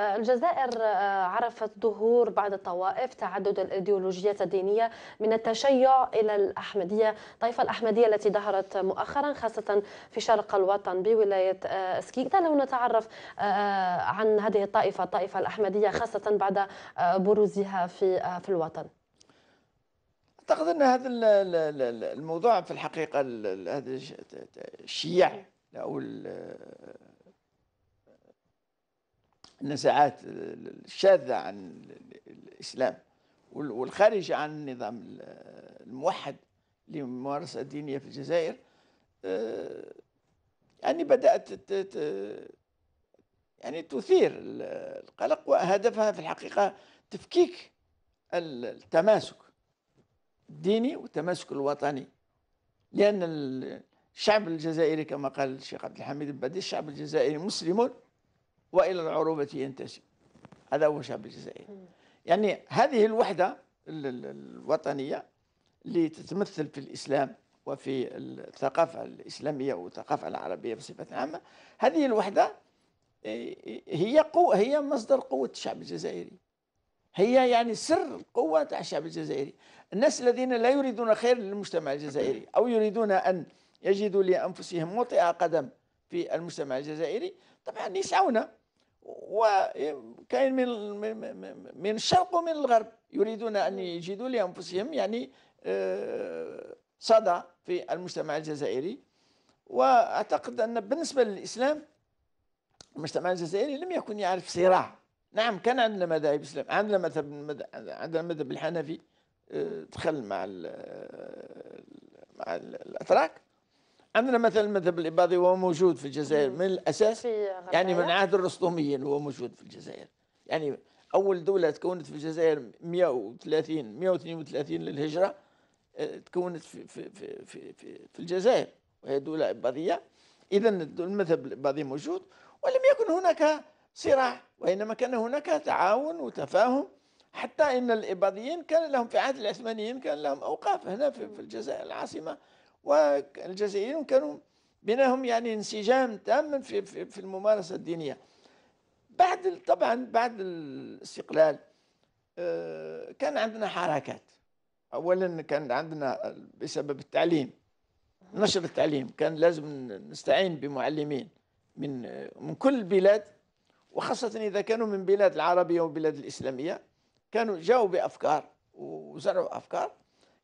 الجزائر آه، عرفت ظهور بعض الطوائف تعدد الايديولوجيات الدينيه من التشيع الى الاحمديه، الطائفه الاحمديه التي ظهرت مؤخرا خاصه في شرق الوطن بولايه آه، سكيكتا، لو نتعرف آه، عن هذه الطائفه، الطائفه الاحمديه نعم. خاصه بعد بروزها في في الوطن. اعتقد ان هذا الموضوع في الحقيقه هذا الشيع او النزاعات الشاذة عن الإسلام والخارجة عن النظام الموحد لممارسة الدينية في الجزائر آه، يعني بدأت يعني تثير القلق وهدفها في الحقيقة تفكيك التماسك الديني والتماسك الوطني لأن الشعب الجزائري كما قال الشيخ عبد الحميد البدي الشعب الجزائري مسلم والى العروبه ينتسب هذا هو شعب الجزائر يعني هذه الوحده الوطنيه اللي تتمثل في الاسلام وفي الثقافه الاسلاميه والثقافه العربيه بصفه عامه هذه الوحده هي قوة هي مصدر قوة الشعب الجزائري هي يعني سر القوة تاع الشعب الجزائري الناس الذين لا يريدون خير للمجتمع الجزائري أو يريدون أن يجدوا لأنفسهم موطئ قدم في المجتمع الجزائري طبعا يسعون وكاين من من الشرق ومن الغرب يريدون ان يجدوا لانفسهم يعني آه، صدى في المجتمع الجزائري واعتقد ان بالنسبه للاسلام المجتمع الجزائري لم يكن يعرف صراع نعم كان عندنا مذاهب اسلام عندنا مذهب عندنا المذهب الحنفي آه، دخل مع آه، مع الاتراك عندنا مثلا المذهب الإباضي وهو موجود في الجزائر من الأساس يعني من عهد الرسطوميين وهو موجود في الجزائر يعني أول دولة تكونت في الجزائر 130 132 للهجرة آه، تكونت في في في في, في, في الجزائر وهي دولة إباضية إذا المذهب الإباضي موجود ولم يكن هناك صراع وإنما كان هناك تعاون وتفاهم حتى ان الاباضيين كان لهم في عهد العثمانيين كان لهم اوقاف هنا في الجزائر العاصمه والجزائريين كانوا بينهم يعني انسجام تام في, في, في الممارسة الدينية بعد طبعا بعد الاستقلال آه، كان عندنا حركات اولا كان عندنا بسبب التعليم نشر التعليم كان لازم نستعين بمعلمين من آه، من كل البلاد وخاصة إذا كانوا من بلاد العربية وبلاد الإسلامية كانوا جاوا بأفكار وزرعوا أفكار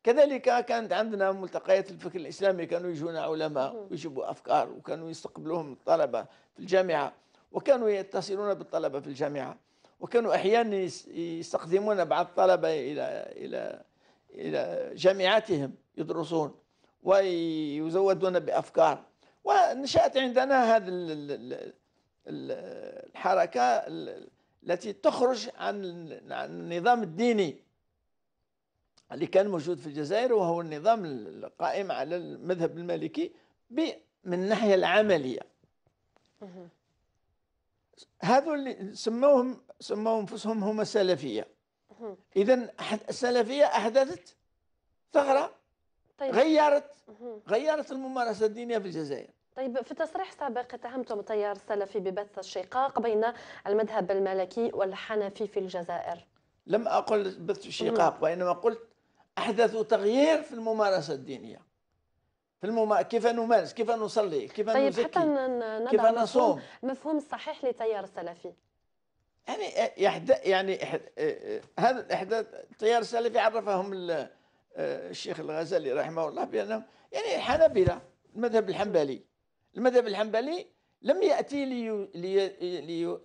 كذلك كانت عندنا ملتقيات الفكر الإسلامي كانوا يجونا علماء ويجيبوا أفكار وكانوا يستقبلوهم الطلبة في الجامعة وكانوا يتصلون بالطلبة في الجامعة وكانوا أحيانا يستخدمون بعض الطلبة إلى إلى إلى جامعاتهم يدرسون ويزودون بأفكار ونشأت عندنا هذه الحركة التي تخرج عن النظام الديني اللي كان موجود في الجزائر وهو النظام القائم على المذهب المالكي من الناحية العملية هذو اللي سموهم سموا انفسهم هم سلفيه اذا السلفيه احدثت ثغره طيب. غيرت غيرت الممارسه الدينيه في الجزائر طيب في تصريح سابق اتهمتم التيار السلفي ببث الشقاق بين المذهب المالكي والحنفي في الجزائر لم اقل بث الشقاق وانما قلت احدثوا تغيير في الممارسه الدينيه في المما... كيف نمارس كيف نصلي كيف طيب نزكي حتى كيف نصوم المفهوم الصحيح للتيار السلفي يعني يحد... يعني هذا الاحداث التيار السلفي عرفهم الشيخ الغزالي رحمه الله بانهم يعني الحنابله المذهب الحنبلي المذهب الحنبلي لم ياتي لي... لي... لي...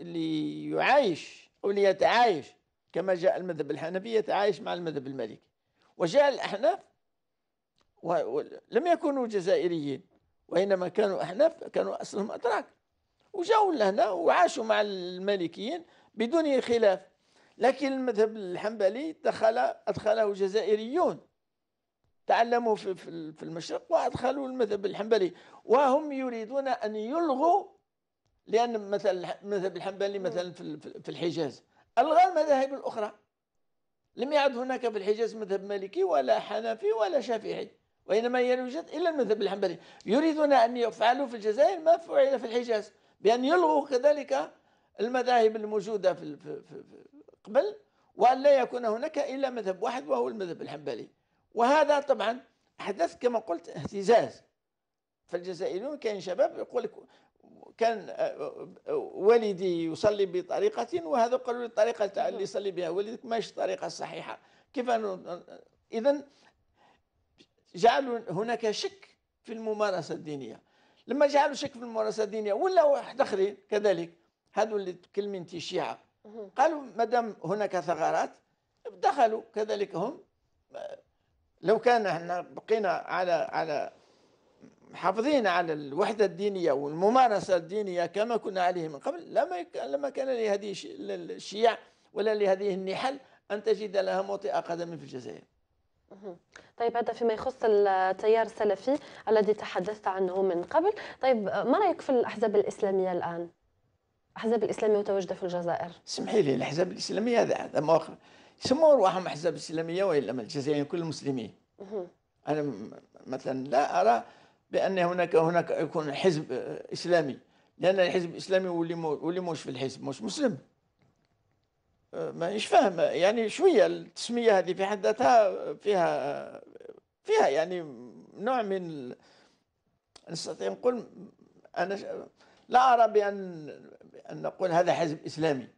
ليعايش او ليتعايش كما جاء المذهب الحنفي يتعايش مع المذهب المالكي وجاء الأحناف ولم يكونوا جزائريين وإنما كانوا أحناف كانوا أصلهم أتراك وجاؤوا لهنا وعاشوا مع المالكيين بدون خلاف لكن المذهب الحنبلي دخل أدخله جزائريون تعلموا في المشرق وأدخلوا المذهب الحنبلي وهم يريدون أن يلغوا لأن مثلا المذهب الحنبلي مثلا في الحجاز ألغى المذاهب الأخرى لم يعد هناك في الحجاز مذهب مالكي ولا حنفي ولا شافعي وإنما يوجد إلا المذهب الحنبلي يريدون أن يفعلوا في الجزائر ما فعل في الحجاز بأن يلغوا كذلك المذاهب الموجودة في قبل وأن لا يكون هناك إلا مذهب واحد وهو المذهب الحنبلي وهذا طبعا أحدث كما قلت اهتزاز فالجزائريون كان شباب يقول لك كان آه، والدي يصلي بطريقة وهذا قالوا لي الطريقة اللي نعم. يصلي بها والدك ماشي الطريقة الصحيحة كيف إذا جعلوا هناك شك في الممارسة الدينية لما جعلوا شك في الممارسة الدينية ولا واحد آخرين كذلك هذو اللي تكلمين أنت الشيعة قالوا ما دام هناك ثغرات دخلوا كذلك هم آه، لو كان احنا بقينا على على محافظين على الوحدة الدينية والممارسة الدينية كما كنا عليه من قبل لما لما كان لهذه الشيع ولا لهذه النحل أن تجد لها موطئ قدم في الجزائر طيب هذا فيما يخص التيار السلفي الذي تحدثت عنه من قبل طيب ما رأيك في الأحزاب الإسلامية الآن؟ الأحزاب الإسلامية متواجدة في الجزائر سمحي لي الأحزاب الإسلامية هذا هذا مؤخر يسموا رواحهم أحزاب إسلامية وإلا الجزائريين كل المسلمين أنا مثلا لا أرى بان هناك هناك يكون حزب اسلامي لان الحزب الاسلامي واللي واللي مش في الحزب مش مسلم مانيش فاهم يعني شويه التسميه هذه في حد ذاتها فيها فيها يعني نوع من نستطيع نقول انا لا ارى بان ان نقول هذا حزب اسلامي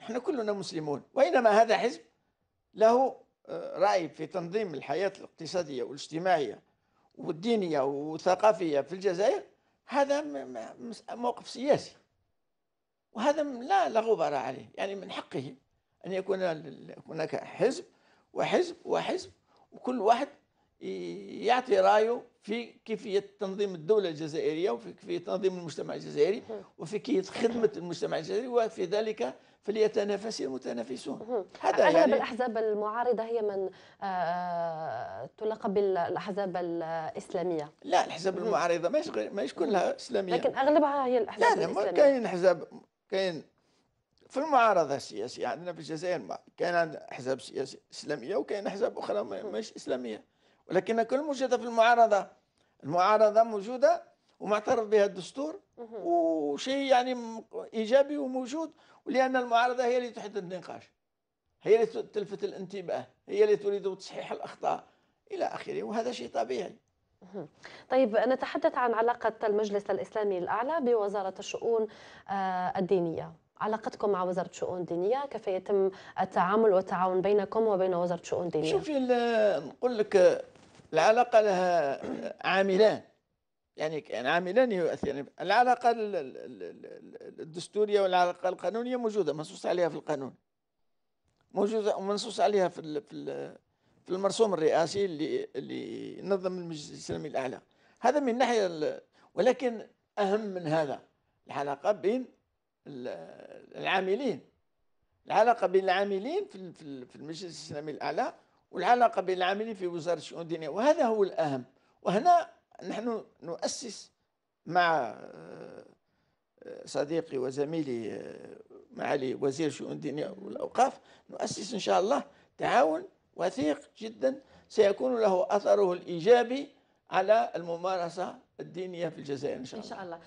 احنا كلنا مسلمون وانما هذا حزب له راي في تنظيم الحياه الاقتصاديه والاجتماعيه والدينية والثقافية في الجزائر هذا موقف سياسي وهذا لا لا غبار عليه يعني من حقه أن يكون هناك حزب وحزب وحزب وكل واحد يعطي رايه في كيفيه تنظيم الدوله الجزائريه وفي كيفيه تنظيم المجتمع الجزائري وفي كيفيه خدمه المجتمع الجزائري وفي ذلك فليتنافس المتنافسون هذا أغلب يعني الاحزاب المعارضه هي من آه، آه، تلقب بالاحزاب الاسلاميه لا الاحزاب المعارضه ماهيش ماهيش كلها اسلاميه لكن اغلبها هي الاحزاب لا لا كاين احزاب كاين في المعارضة السياسية عندنا في الجزائر كان عندنا أحزاب سياسية إسلامية وكاين أحزاب أخرى مش إسلامية ولكن كل موجودة في المعارضة المعارضة موجودة ومعترف بها الدستور وشيء يعني إيجابي وموجود ولأن المعارضة هي اللي تحدد النقاش هي اللي تلفت الانتباه هي اللي تريد تصحيح الأخطاء إلى آخره وهذا شيء طبيعي طيب نتحدث عن علاقة المجلس الإسلامي الأعلى بوزارة الشؤون آه، الدينية علاقتكم مع وزارة الشؤون الدينية كيف يتم التعامل والتعاون بينكم وبين وزارة الشؤون الدينية شوفي نقول لك العلاقة لها عاملان يعني عاملان يؤثران العلاقة الدستورية والعلاقة القانونية موجودة منصوص عليها في القانون موجودة ومنصوص عليها في في المرسوم الرئاسي اللي اللي نظم المجلس الإسلامي الأعلى هذا من ناحية ولكن أهم من هذا العلاقة بين العاملين العلاقة بين العاملين في المجلس الإسلامي الأعلى والعلاقة بين العاملين في وزارة الشؤون الدينية وهذا هو الأهم وهنا نحن نؤسس مع آه، صديقي وزميلي آه، معالي وزير الشؤون الدينية والأوقاف نؤسس إن شاء الله تعاون وثيق جدا سيكون له أثره الإيجابي على الممارسة الدينية في الجزائر إن شاء الله, إن شاء الله.